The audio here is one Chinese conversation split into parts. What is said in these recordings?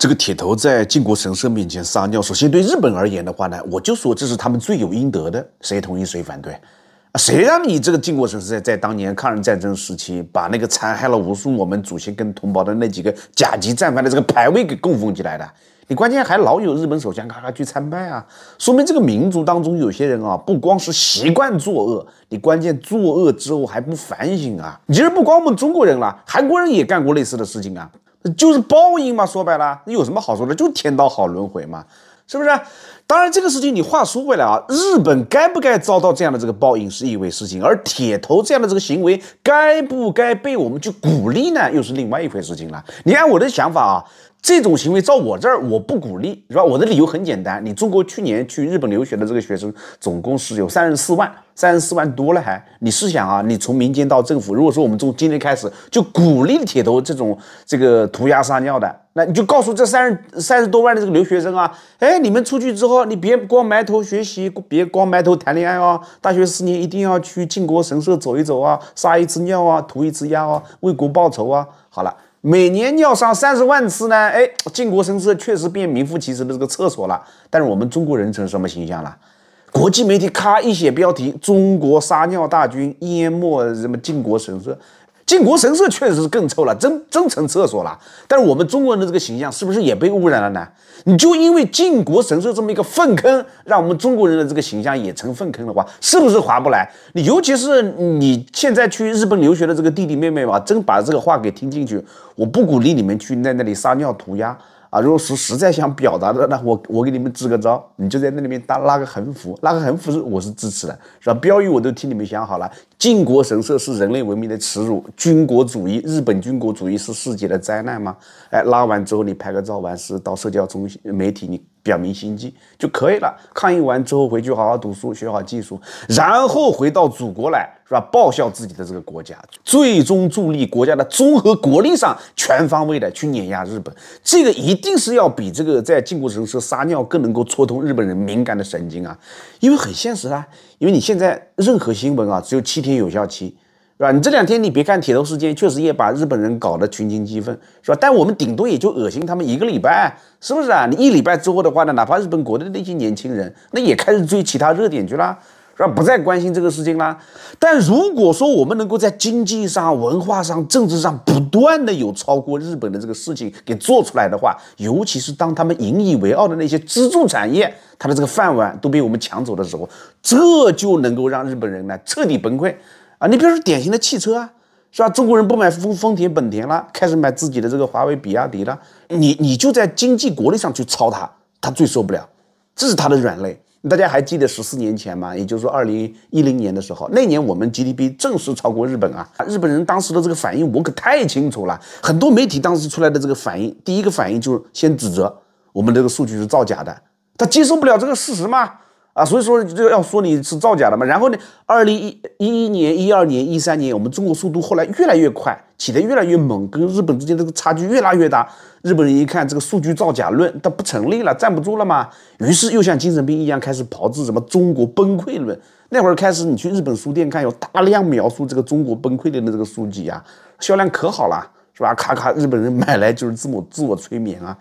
这个铁头在靖国神社面前撒尿，首先对日本而言的话呢，我就说这是他们罪有应得的，谁同意谁反对，谁让你这个靖国神社在在当年抗日战争时期把那个残害了无数我们祖先跟同胞的那几个甲级战犯的这个牌位给供奉起来的，你关键还老有日本首相咔咔去参拜啊，说明这个民族当中有些人啊，不光是习惯作恶，你关键作恶之后还不反省啊，其实不光我们中国人了，韩国人也干过类似的事情啊。就是报应嘛，说白了，有什么好说的？就天道好轮回嘛，是不是？当然，这个事情你话说回来啊，日本该不该遭到这样的这个报应是一回事情，而铁头这样的这个行为该不该被我们去鼓励呢，又是另外一回事情了。你按我的想法啊，这种行为照我这儿我不鼓励，是吧？我的理由很简单，你中国去年去日本留学的这个学生总共是有三十四万，三十四万多了还。你试想啊，你从民间到政府，如果说我们从今天开始就鼓励铁头这种这个涂鸦撒尿的，那你就告诉这三十三十多万的这个留学生啊，哎，你们出去之后。你别光埋头学习，别光埋头谈恋爱哦。大学四年一定要去靖国神社走一走啊，撒一次尿啊，涂一次鸦啊，为国报仇啊。好了，每年尿上三十万次呢。哎，靖国神社确实变名副其实的这个厕所了。但是我们中国人成什么形象了？国际媒体咔一写标题，中国撒尿大军淹没什么靖国神社。靖国神社确实是更臭了，真真成厕所了。但是我们中国人的这个形象是不是也被污染了呢？你就因为靖国神社这么一个粪坑，让我们中国人的这个形象也成粪坑的话，是不是划不来？你尤其是你现在去日本留学的这个弟弟妹妹嘛，真把这个话给听进去，我不鼓励你们去在那里撒尿涂鸦。啊，如果是实在想表达的，那我我给你们支个招，你就在那里面搭拉个横幅，拉个横幅是我是支持的，是吧？标语我都替你们想好了，靖国神社是人类文明的耻辱，军国主义，日本军国主义是世界的灾难吗？哎，拉完之后你拍个照，完事到社交中心媒体你。表明心迹就可以了。抗议完之后回去好好读书，学好技术，然后回到祖国来，是吧？报效自己的这个国家，最终助力国家的综合国力上全方位的去碾压日本，这个一定是要比这个在靖国神社撒尿更能够戳痛日本人敏感的神经啊！因为很现实啊，因为你现在任何新闻啊，只有七天有效期。是吧？你这两天你别看铁头事件，确实也把日本人搞得群情激愤，是吧？但我们顶多也就恶心他们一个礼拜，是不是啊？你一礼拜之后的话呢，哪怕日本国内的那些年轻人，那也开始追其他热点去了，是吧？不再关心这个事情了。但如果说我们能够在经济上、文化上、政治上不断的有超过日本的这个事情给做出来的话，尤其是当他们引以为傲的那些支柱产业，他的这个饭碗都被我们抢走的时候，这就能够让日本人呢彻底崩溃。啊，你比如说典型的汽车啊，是吧？中国人不买丰丰田、本田了，开始买自己的这个华为、比亚迪了。你你就在经济国力上去超他，他最受不了，这是他的软肋。大家还记得十四年前吗？也就是说二零一零年的时候，那年我们 GDP 正式超过日本啊。日本人当时的这个反应我可太清楚了，很多媒体当时出来的这个反应，第一个反应就是先指责我们这个数据是造假的，他接受不了这个事实吗？啊，所以说就要说你是造假的嘛。然后呢，二零一一年、一二年、一三年，我们中国速度后来越来越快，起得越来越猛，跟日本之间这个差距越拉越大。日本人一看这个数据造假论，它不成立了，站不住了嘛。于是又像精神病一样开始炮制什么中国崩溃论。那会儿开始，你去日本书店看，有大量描述这个中国崩溃的这个书籍啊，销量可好了，是吧？咔咔，日本人买来就是自我自我催眠啊。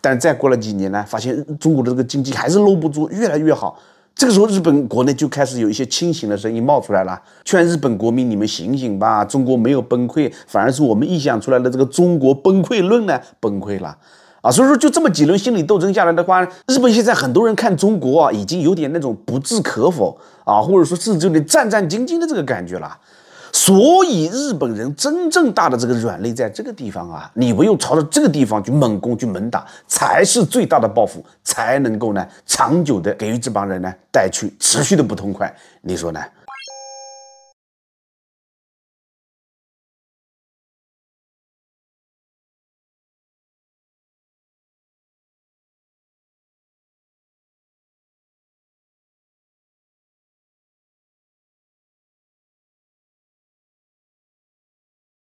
但再过了几年呢，发现中国的这个经济还是搂不住，越来越好。这个时候，日本国内就开始有一些清醒的声音冒出来了，劝日本国民你们醒醒吧，中国没有崩溃，反而是我们臆想出来的这个中国崩溃论呢崩溃了啊！所以说，就这么几轮心理斗争下来的话，日本现在很多人看中国啊，已经有点那种不置可否啊，或者说是有点战战兢兢的这个感觉了。所以日本人真正大的这个软肋在这个地方啊，你不用朝着这个地方去猛攻、去猛打，才是最大的报复，才能够呢长久的给予这帮人呢带去持续的不痛快。你说呢？